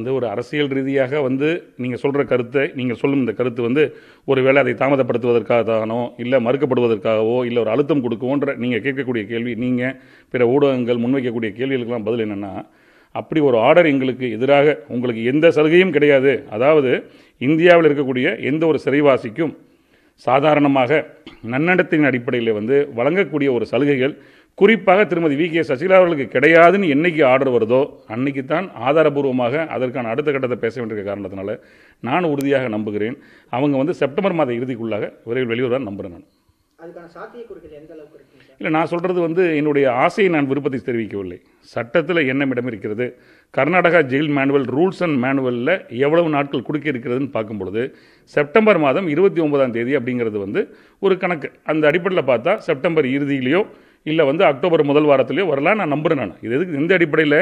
வந்து ஒரு அரசியல் ரீதியாக வந்து நீங்கள் சொல்கிற கருத்தை நீங்கள் சொல்லும் இந்த கருத்து வந்து ஒரு வேளை அதை தாமதப்படுத்துவதற்காக தானோ இல்லை மறுக்கப்படுவதற்காகவோ இல்லை ஒரு அழுத்தம் கொடுக்கவோன்ற நீங்கள் கேட்கக்கூடிய கேள்வி நீங்கள் பிற ஊடகங்கள் முன்வைக்கக்கூடிய கேள்விகளுக்கெல்லாம் பதில் என்னென்னா அப்படி ஒரு ஆர்டர் எங்களுக்கு எதிராக உங்களுக்கு எந்த சலுகையும் கிடையாது அதாவது இந்தியாவில் இருக்கக்கூடிய எந்த ஒரு சிறைவாசிக்கும் சாதாரணமாக நன்னடத்தின் அடிப்படையில் வந்து வழங்கக்கூடிய ஒரு சலுகைகள் குறிப்பாக திருமதி வி கே சசிகலா அவர்களுக்கு கிடையாதுன்னு என்றைக்கு ஆர்டர் வருதோ அன்னைக்கு தான் ஆதாரபூர்வமாக அதற்கான அடுத்த கட்டத்தை பேச வேண்டிய காரணத்தினால நான் உறுதியாக நம்புகிறேன் அவங்க வந்து செப்டம்பர் மாத இறுதிக்குள்ளாக விரைவில் வெளியூராக நம்புகிறேன் நான் இல்லை நான் சொல்கிறது வந்து என்னுடைய ஆசையை நான் விருப்பத்தை தெரிவிக்கவில்லை சட்டத்தில் என்ன இடம் இருக்கிறது Karnataka jail manual rules and மேனுவலில் எவ்வளவு நாட்கள் கொடுக்க இருக்கிறதுன்னு பார்க்கும் பொழுது செப்டம்பர் மாதம் இருபத்தி ஒன்பதாம் தேதி அப்படிங்கிறது வந்து ஒரு கணக்கு அந்த அடிப்படையில் பார்த்தா செப்டம்பர் இறுதியிலேயோ இல்லை வந்து அக்டோபர் முதல் வாரத்திலே வரலாம் நான் நம்புகிறேன் நான் இது எதுக்கு இந்த அடிப்படையில்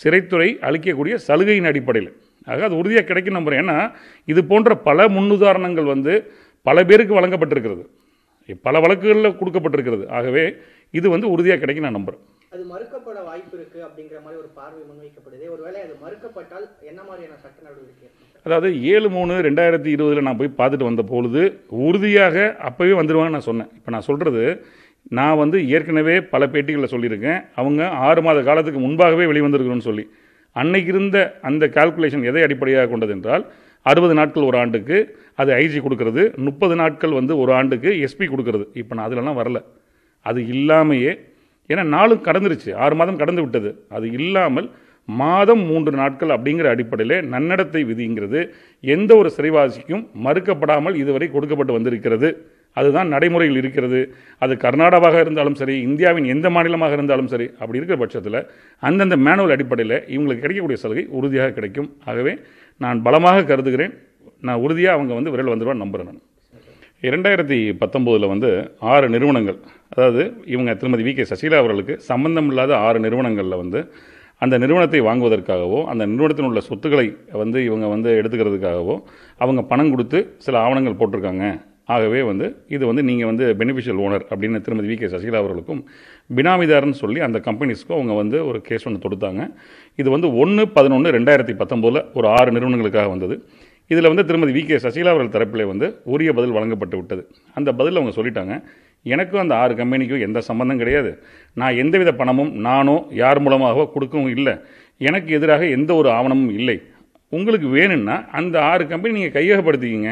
சிறைத்துறை அளிக்கக்கூடிய சலுகையின் அடிப்படையில் ஆக அது உறுதியாக கிடைக்கும் நம்புகிறேன் ஏன்னா இது போன்ற பல முன்னுதாரணங்கள் வந்து பல பேருக்கு வழங்கப்பட்டிருக்கிறது பல வழக்குகளில் கொடுக்கப்பட்டிருக்கிறது ஆகவே இது வந்து உறுதியாக கிடைக்கும் நான் நம்புகிறேன் அது மறுக்கப்பட வாய்ப்பு அப்படிங்கிற மாதிரி ஒரு பார்வை முன்வைக்கப்படுது ஒருவேளை அது மறுக்கப்பட்டால் என்ன மாதிரியான சட்ட நடவடிக்கை அதாவது ஏழு மூணு ரெண்டாயிரத்தி இருபதில் நான் போய் பார்த்துட்டு வந்த பொழுது உறுதியாக அப்போவே வந்துடுவாங்கன்னு நான் சொன்னேன் இப்போ நான் சொல்கிறது நான் வந்து ஏற்கனவே பல பேட்டிகளில் சொல்லியிருக்கேன் அவங்க ஆறு மாத காலத்துக்கு முன்பாகவே வெளிவந்திருக்கணும்னு சொல்லி அன்னைக்கு இருந்த அந்த கால்குலேஷன் எதை அடிப்படையாக கொண்டது என்றால் அறுபது நாட்கள் ஒரு ஆண்டுக்கு அது ஐஜி கொடுக்கறது முப்பது நாட்கள் வந்து ஒரு ஆண்டுக்கு எஸ்பி கொடுக்கறது இப்போ நான் அதிலலாம் வரல அது இல்லாமையே ஏன்னா நாளும் கடந்துருச்சு ஆறு மாதம் கடந்து விட்டது அது இல்லாமல் மாதம் மூன்று நாட்கள் அப்படிங்கிற அடிப்படையில் நன்னடத்தை விதிங்கிறது எந்த ஒரு சிறைவாசிக்கும் மறுக்கப்படாமல் இதுவரை கொடுக்கப்பட்டு வந்திருக்கிறது அதுதான் நடைமுறையில் இருக்கிறது அது கர்நாடகாவாக இருந்தாலும் சரி இந்தியாவின் எந்த மாநிலமாக இருந்தாலும் சரி அப்படி இருக்கிற பட்சத்தில் அந்தந்த மேனுவல் அடிப்படையில் இவங்களுக்கு கிடைக்கக்கூடிய சலுகை உறுதியாக கிடைக்கும் ஆகவே நான் பலமாக கருதுகிறேன் நான் உறுதியாக அவங்க வந்து விரல் வந்துடுவான்னு நம்புகிறேன் இரண்டாயிரத்தி பத்தொம்போதில் வந்து ஆறு நிறுவனங்கள் அதாவது இவங்க திருமதி வி கே சசிகலா அவர்களுக்கு சம்பந்தம் இல்லாத ஆறு நிறுவனங்களில் வந்து அந்த நிறுவனத்தை வாங்குவதற்காகவோ அந்த நிறுவனத்தில் உள்ள சொத்துக்களை வந்து இவங்க வந்து எடுத்துக்கிறதுக்காகவோ அவங்க பணம் கொடுத்து சில ஆவணங்கள் போட்டிருக்காங்க ஆகவே வந்து இது வந்து நீங்கள் வந்து பெனிஃபிஷியல் ஓனர் அப்படின்னு திருமதி வி கே சசிகலா அவர்களுக்கும் பினாமிதாரன்னு சொல்லி அந்த கம்பெனிஸ்க்கும் அவங்க வந்து ஒரு கேஸ் ஒன்று தொடுத்தாங்க இது வந்து ஒன்று பதினொன்று ரெண்டாயிரத்தி பத்தொம்போதில் ஒரு ஆறு நிறுவனங்களுக்காக வந்தது இதில் வந்து திருமதி வி கே சசிகலா அவர்கள் தரப்பில் வந்து உரிய பதில் வழங்கப்பட்டு விட்டது அந்த பதில் அவங்க சொல்லிட்டாங்க எனக்கும் அந்த ஆறு கம்பெனிக்கும் எந்த சம்மந்தம் கிடையாது நான் எந்தவித பணமும் நானோ யார் மூலமாகவோ கொடுக்கவும் இல்லை எனக்கு எதிராக எந்த ஒரு ஆவணமும் இல்லை உங்களுக்கு வேணும்னா அந்த ஆறு கம்பெனி நீங்கள் கையகப்படுத்திக்கிங்க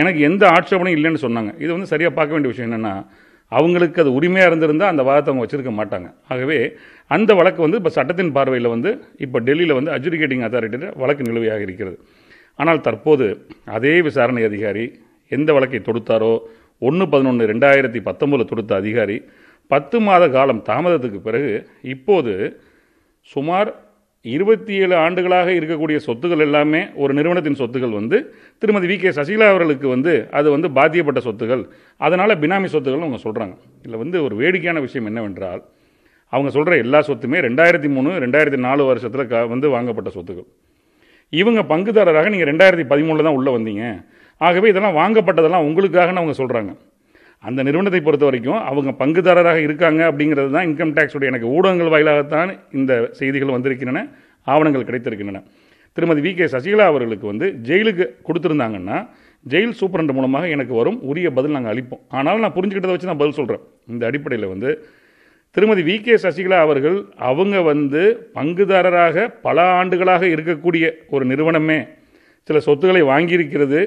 எனக்கு எந்த ஆட்சேபனையும் இல்லைன்னு சொன்னாங்க இது வந்து சரியாக பார்க்க வேண்டிய விஷயம் என்னென்னா அவங்களுக்கு அது உரிமையாக இருந்திருந்தால் அந்த வாதத்தை அவங்க வச்சுருக்க மாட்டாங்க ஆகவே அந்த வழக்கு வந்து இப்போ சட்டத்தின் பார்வையில் வந்து இப்போ டெல்லியில் வந்து அஜுடிகேட்டிங் அத்தாரிட்டியில் வழக்கு நிலுவையாக இருக்கிறது ஆனால் தற்போது அதே விசாரணை அதிகாரி எந்த வழக்கை தொடுத்தாரோ ஒன்று பதினொன்று ரெண்டாயிரத்தி பத்தொம்போதில் தொடுத்த அதிகாரி பத்து மாத காலம் தாமதத்துக்கு பிறகு இப்போது சுமார் இருபத்தி ஏழு ஆண்டுகளாக இருக்கக்கூடிய சொத்துக்கள் எல்லாமே ஒரு நிறுவனத்தின் சொத்துக்கள் வந்து திருமதி வி கே சசிகலா அவர்களுக்கு வந்து அது வந்து பாத்தியப்பட்ட சொத்துகள் அதனால் பினாமி சொத்துக்கள்னு அவங்க சொல்கிறாங்க இதில் வந்து ஒரு வேடிக்கையான விஷயம் என்னவென்றால் அவங்க சொல்கிற எல்லா சொத்துமே ரெண்டாயிரத்தி மூணு ரெண்டாயிரத்தி நாலு வருஷத்தில் க வந்து வாங்கப்பட்ட சொத்துக்கள் இவங்க பங்குதாரராக நீங்கள் ரெண்டாயிரத்தி பதிமூணில் தான் உள்ளே வந்தீங்க ஆகவே இதெல்லாம் வாங்கப்பட்டதெல்லாம் உங்களுக்காகன்னு அவங்க சொல்கிறாங்க அந்த நிறுவனத்தை பொறுத்த வரைக்கும் அவங்க பங்குதாரராக இருக்காங்க அப்படிங்கிறது தான் இன்கம் டேக்ஸுடைய எனக்கு ஊடகங்கள் வாயிலாகத்தான் இந்த செய்திகள் வந்திருக்கின்றன ஆவணங்கள் கிடைத்திருக்கின்றன திருமதி வி கே சசிகலா அவர்களுக்கு வந்து ஜெயிலுக்கு கொடுத்துருந்தாங்கன்னா ஜெயில் சூப்பரண்ட் மூலமாக எனக்கு வரும் உரிய பதில் நாங்கள் அளிப்போம் ஆனால் நான் புரிஞ்சுக்கிட்டதை வச்சு நான் பதில் சொல்கிறேன் இந்த அடிப்படையில் வந்து திருமதி வி கே சசிகலா அவர்கள் அவங்க வந்து பங்குதாரராக பல ஆண்டுகளாக இருக்கக்கூடிய ஒரு நிறுவனமே சில சொத்துக்களை வாங்கியிருக்கிறது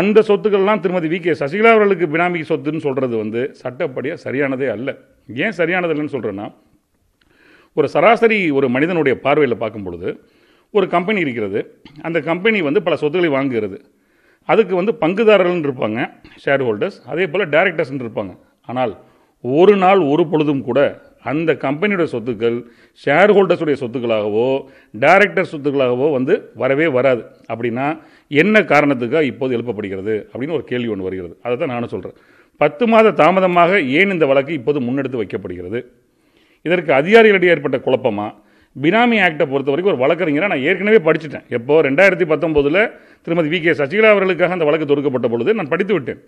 அந்த சொத்துக்கள்லாம் திருமதி வி கே சசிகலா அவர்களுக்கு பினாமி சொத்துன்னு சொல்கிறது வந்து சட்டப்படியாக சரியானதே அல்ல ஏன் சரியானது இல்லைன்னு சொல்கிறேன்னா ஒரு சராசரி ஒரு மனிதனுடைய பார்வையில் பார்க்கும் பொழுது ஒரு கம்பெனி இருக்கிறது அந்த கம்பெனி வந்து பல சொத்துக்களை வாங்குகிறது அதுக்கு வந்து பங்குதாரர்கள்னு இருப்பாங்க ஷேர் ஹோல்டர்ஸ் அதே போல் டேரக்டர்ஸ் இருப்பாங்க ஆனால் ஒரு நாள் ஒரு பொழுதும் கூட அந்த கம்பெனியோட சொத்துக்கள் ஷேர் ஹோல்டர்ஸுடைய சொத்துக்களாகவோ டைரக்டர் சொத்துக்களாகவோ வந்து வரவே வராது அப்படின்னா என்ன காரணத்துக்காக இப்போது எழுப்பப்படுகிறது அப்படின்னு ஒரு கேள்வி ஒன்று வருகிறது அதை தான் நானும் சொல்கிறேன் பத்து மாத தாமதமாக ஏன் இந்த வழக்கு இப்போது முன்னெடுத்து வைக்கப்படுகிறது இதற்கு அதிகாரிகளிடையே ஏற்பட்ட குழப்பமா பினாமி ஆக்டை பொறுத்த வரைக்கும் ஒரு வழக்கறிஞராக நான் ஏற்கனவே படிச்சுட்டேன் எப்போ ரெண்டாயிரத்தி பத்தொம்போதில் திருமதி வி கே சசிகலா அவர்களுக்காக அந்த வழக்கு தொடுக்கப்பட்ட பொழுது நான் படித்து விட்டேன்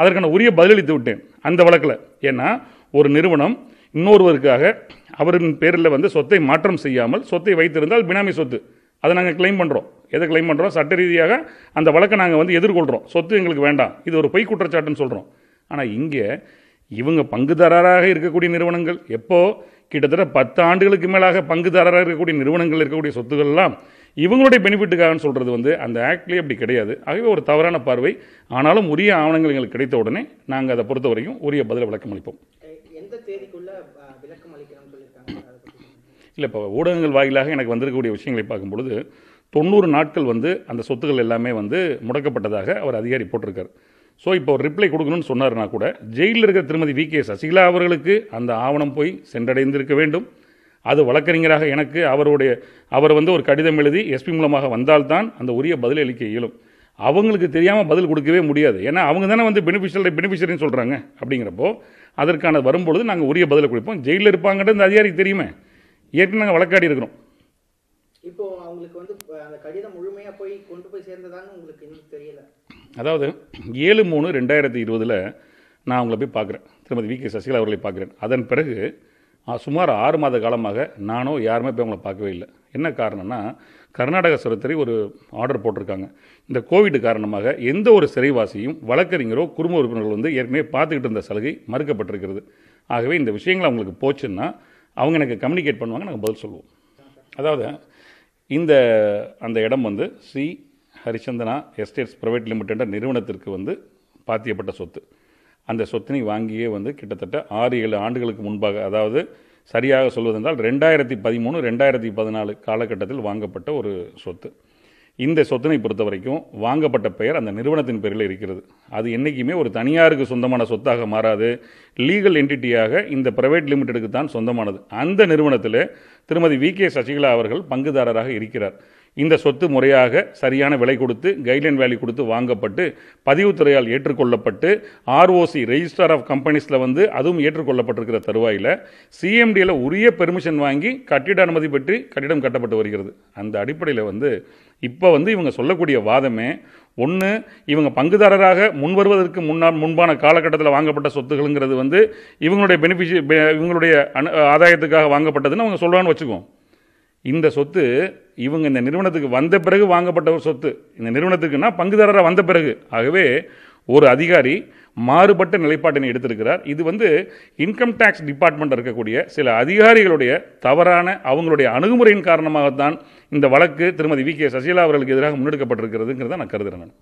அதற்கான உரிய பதிலளித்து விட்டேன் அந்த வழக்கில் ஏன்னா ஒரு நிறுவனம் இன்னொருவருக்காக அவரின் பேரில் வந்து சொத்தை மாற்றம் செய்யாமல் சொத்தை வைத்திருந்தால் பினாமி சொத்து அதை நாங்கள் கிளைம் பண்ணுறோம் எதை கிளைம் பண்ணுறோம் சட்ட ரீதியாக அந்த வழக்கை நாங்கள் வந்து எதிர்கொள்கிறோம் சொத்து எங்களுக்கு வேண்டாம் இது ஒரு பொய் குற்றச்சாட்டுன்னு சொல்கிறோம் ஆனால் இங்கே இவங்க பங்குதாரராக இருக்கக்கூடிய நிறுவனங்கள் எப்போது கிட்டத்தட்ட பத்து ஆண்டுகளுக்கு மேலாக பங்குதாரராக இருக்கக்கூடிய நிறுவனங்கள் இருக்கக்கூடிய சொத்துக்கள்லாம் இவங்களுடைய பெனிஃபிட்டுக்காகன்னு சொல்கிறது வந்து அந்த ஆக்ட்லேயே அப்படி கிடையாது ஆகவே ஒரு தவறான பார்வை ஆனாலும் உரிய ஆவணங்கள் எங்களுக்கு கிடைத்த உடனே நாங்கள் அதை பொறுத்த வரைக்கும் உரிய பதில விளக்கம் அளிப்போம் எந்த தேதிக்குள்ள விளக்கம் இல்லை இப்போ ஊடகங்கள் வாயிலாக எனக்கு வந்திருக்கக்கூடிய விஷயங்களை பார்க்கும்பொழுது தொண்ணூறு நாட்கள் வந்து அந்த சொத்துக்கள் எல்லாமே வந்து முடக்கப்பட்டதாக அவர் அதிகாரி போட்டிருக்கார் ஸோ இப்போ ஒரு ரிப்ளை கொடுக்கணும்னு சொன்னார்னா கூட ஜெயிலில் இருக்கிற திருமதி வி கே சசிகலா அவர்களுக்கு அந்த ஆவணம் போய் சென்றடைந்திருக்க வேண்டும் அது வழக்கறிஞராக எனக்கு அவருடைய அவர் வந்து ஒரு கடிதம் எழுதி எஸ்பி மூலமாக வந்தால்தான் அந்த உரிய பதிலளிக்க இயலும் அவங்களுக்கு தெரியாமல் பதில் கொடுக்கவே முடியாது ஏன்னா அவங்க தானே வந்து பெனிஃபிஷியல் பெனிஃபிஷியரின்னு சொல்கிறாங்க அப்படிங்கிறப்போ அதற்கான வரும்பொழுது நாங்கள் உரிய பதிலை கொடுப்போம் ஜெயிலில் இருப்பாங்கன்றது இந்த அதிகாரிக்கு தெரியுமே ஏற்கனவே நாங்கள் வழக்காடி இருக்கிறோம் இப்போ அவங்களுக்கு வந்து அந்த கடிதம் முழுமையாக போய் கொண்டு போய் சேர்ந்ததான்னு உங்களுக்கு இன்னும் தெரியல அதாவது ஏழு மூணு ரெண்டாயிரத்தி இருபதில் நான் அவங்கள போய் பார்க்குறேன் திருமதி வி கே சசிகலா அவர்களை பார்க்குறேன் அதன் பிறகு சுமார் ஆறு மாத காலமாக நானோ யாருமே போய் அவங்கள பார்க்கவே இல்லை என்ன காரணம்னா கர்நாடக சிறைத்துறை ஒரு ஆர்டர் போட்டிருக்காங்க இந்த கோவிட் காரணமாக எந்த ஒரு சிறைவாசியும் வழக்கறிஞரோ குடும்ப உறுப்பினர்கள் வந்து ஏற்கனவே பார்த்துக்கிட்டு இருந்த சலுகை மறுக்கப்பட்டிருக்கிறது ஆகவே இந்த விஷயங்கள் அவங்களுக்கு போச்சுன்னா அவங்க எனக்கு கம்யூனிகேட் பண்ணுவாங்க நாங்கள் பதில் சொல்லுவோம் அதாவது இந்த அந்த இடம் வந்து Shri Harichandana estates private limited நிறுவனத்திற்கு வந்து பாத்தியப்பட்ட சொத்து அந்த சொத்தினை வாங்கியே வந்து கிட்டத்தட்ட ஆறு ஏழு ஆண்டுகளுக்கு முன்பாக அதாவது சரியாக சொல்வதென்றால் ரெண்டாயிரத்தி பதிமூணு ரெண்டாயிரத்தி பதினாலு காலகட்டத்தில் வாங்கப்பட்ட ஒரு சொத்து இந்த சொத்தினை பொறுத்த வரைக்கும் வாங்கப்பட்ட பெயர் அந்த நிறுவனத்தின் பெயரில் இருக்கிறது அது என்றைக்குமே ஒரு தனியாருக்கு சொந்தமான சொத்தாக மாறாது லீகல் என்டிட்டியாக இந்த பிரைவேட் லிமிட்டெடுக்கு தான் சொந்தமானது அந்த நிறுவனத்தில் திருமதி வி கே சசிகலா அவர்கள் பங்குதாரராக இருக்கிறார் இந்த சொத்து முறையாக சரியான விலை கொடுத்து கைட்லைன் வேல்யூ கொடுத்து வாங்கப்பட்டு பதிவுத்துறையால் ஏற்றுக்கொள்ளப்பட்டு ஆர்ஓசி ரெஜிஸ்டார் ஆஃப் கம்பெனிஸில் வந்து அதுவும் ஏற்றுக்கொள்ளப்பட்டிருக்கிற தருவாயில் சிஎம்டியில் உரிய பெர்மிஷன் வாங்கி கட்டிட அனுமதி பெற்று கட்டிடம் கட்டப்பட்டு வருகிறது அந்த அடிப்படையில் வந்து இப்போ வந்து இவங்க சொல்லக்கூடிய வாதமே ஒன்று இவங்க பங்குதாரராக முன் வருவதற்கு முன்னா முன்பான காலகட்டத்தில் வாங்கப்பட்ட சொத்துகளுங்கிறது வந்து இவங்களுடைய பெனிஃபிஷி இவங்களுடைய அனு ஆதாயத்துக்காக வாங்கப்பட்டதுன்னு அவங்க சொல்கிறான்னு வச்சுக்குவோம் இந்த சொத்து இவங்க இந்த நிறுவனத்துக்கு வந்த பிறகு வாங்கப்பட்ட ஒரு சொத்து இந்த நிறுவனத்துக்குன்னா பங்குதாரராக வந்த பிறகு ஆகவே ஒரு அதிகாரி மாறுபட்ட நிலைப்பாட்டினை எடுத்திருக்கிறார் இது வந்து இன்கம் டேக்ஸ் டிபார்ட்மெண்ட் இருக்கக்கூடிய சில அதிகாரிகளுடைய தவறான அவங்களுடைய அணுகுமுறையின் காரணமாகத்தான் இந்த வழக்கு திருமதி வி கே சசிகலா அவர்களுக்கு எதிராக முன்னெடுக்கப்பட்டிருக்கிறதுங்கிறத நான் கருதுகிறேன்